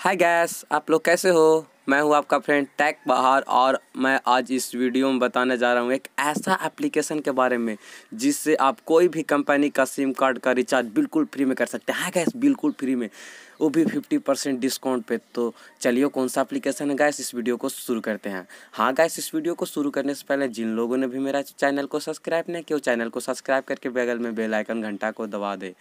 hi guys आप लोग कैसे हो मैं हूं आपका फ्रेंड टैक बहार और मैं आज इस वीडियो में बताने जा रहा हूं एक ऐसा एप्लीकेशन के बारे में जिससे आप कोई भी कंपनी का सिम कार्ड का रिचार्ज बिल्कुल फ्री में कर सकते हैं गैस हाँ बिल्कुल फ्री में वो भी फिफ्टी परसेंट डिस्काउंट पे तो चलिए कौन सा एप्लीकेशन है गैस इस वीडियो को शुरू करते हैं हाँ गैस इस वीडियो को शुरू करने से पहले जिन लोगों ने भी मेरा चैनल को सब्सक्राइब नहीं किया चैनल को सब्सक्राइब करके बगल में बेलाइकन घंटा को दबा दे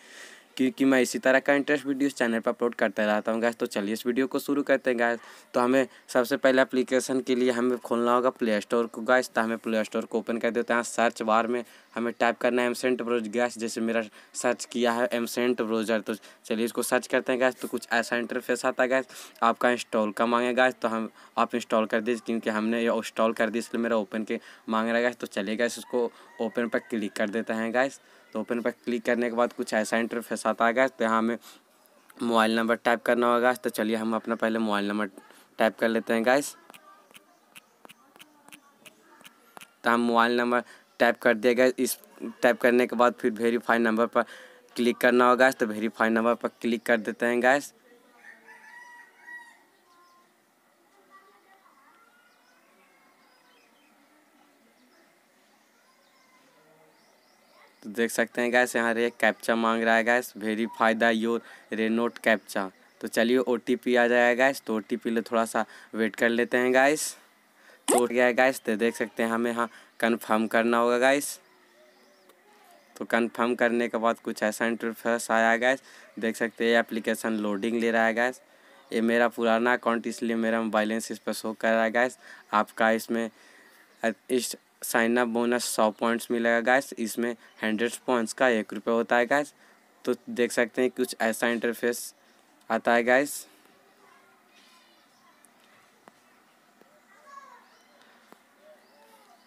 क्योंकि मैं इसी तरह का इंटरेस्ट वीडियो चैनल पर अपलोड करते रहता हूँ गैस तो चलिए इस वीडियो को शुरू करते हैं गैस तो हमें सबसे पहले एप्लीकेशन के लिए हमें खोलना होगा प्ले स्टोर को गैस तो हमें प्ले स्टोर को ओपन कर देते हैं सर्च बार में हमें टाइप करना है एमसेंट ब्रोज गैस जैसे मेरा सर्च किया है एमसेंट ब्रोजर तो चलिए इसको सर्च करते हैं गैस तो कुछ ऐसा इंटरफेस आता है गैस आपका इंस्टॉल का मांगे गैस तो हम आप इंस्टॉल कर दीजिए क्योंकि हमने ये इंस्टॉल कर दी इसलिए मेरा ओपन के मांग रहा है गैस तो चलिए गैस उसको ओपन पर क्लिक कर देते हैं गैस तो ओपन पर क्लिक करने के बाद कुछ ऐसा इंटरफेस आता है गैस तो यहाँ हमें मोबाइल नंबर टाइप करना होगा तो चलिए हम अपना पहले मोबाइल नंबर टाइप कर लेते हैं गैस तो हम मोबाइल नंबर टाइप कर दिए गए इस टाइप करने के बाद फिर वेरीफाई नंबर पर क्लिक करना होगा तो वेरीफाई नंबर पर क्लिक कर देते हैं गैस तो देख सकते हैं गैस यहाँ रे कैप्चा मांग रहा है गैस वेरीफाई द योर रेनोट कैप्चा तो चलिए ओ आ जाएगा गैस तो ओ टी थोड़ा सा वेट कर लेते हैं गैस तो उठ गया गैस तो देख सकते हैं हमें यहाँ कन्फर्म करना होगा गैस तो कन्फर्म करने के बाद कुछ ऐसा इंटरफेस आया गैस देख सकते हैं ये एप्लीकेशन लोडिंग ले रहा है गैस ये मेरा पुराना अकाउंट इसलिए मेरा बैलेंस इस पर शो कर रहा है गैस आपका इसमें इस साइन अप बोनस सौ पॉइंट्स मिलेगा गैस इसमें हंड्रेड पॉइंट्स का एक रुपये होता है गैस तो देख सकते हैं कुछ ऐसा इंटरफेस आता है गैस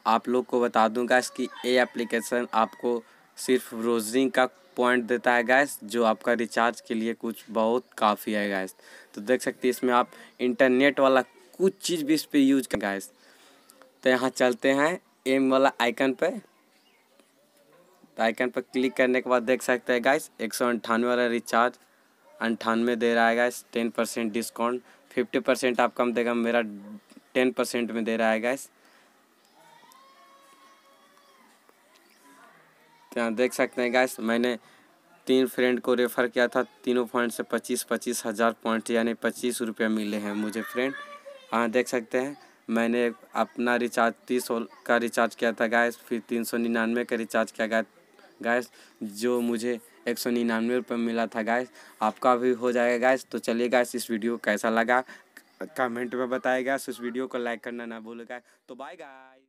आप लोग को बता दूं गैस कि ये एप्लीकेशन आपको सिर्फ रोजिंग का पॉइंट देता है गैस जो आपका रिचार्ज के लिए कुछ बहुत काफ़ी है गैस तो देख सकते हैं इसमें आप इंटरनेट वाला कुछ चीज़ भी इस पर यूज कर गैस तो यहाँ चलते हैं एम वाला आइकन पे तो आइकन पर क्लिक करने के बाद देख सकते हैं गाइस एक सौ अंठानवे वाला रिचार्ज अंठानवे दे रहा है guys ten percent discount fifty percent आप कम देगा मेरा टेन परसेंट में दे रहा है गाइस तो यहाँ देख सकते हैं गाइस मैंने तीन फ्रेंड को रेफ़र किया था तीनों पॉइंट से पच्चीस पच्चीस हज़ार पॉइंट यानी पच्चीस रुपये मिले हैं मुझे फ्रेंड हाँ देख सकते हैं मैंने अपना रिचार्ज तीस का रिचार्ज किया था गैस फिर तीन सौ निन्यानवे का रिचार्ज किया गया गैस जो मुझे एक सौ निन्यानवे रुपये मिला था गैस आपका भी हो जाएगा गैस तो चलिए गैस इस वीडियो कैसा लगा कमेंट में बताएगा इस वीडियो को लाइक करना ना भूलेगा तो बाय गाइस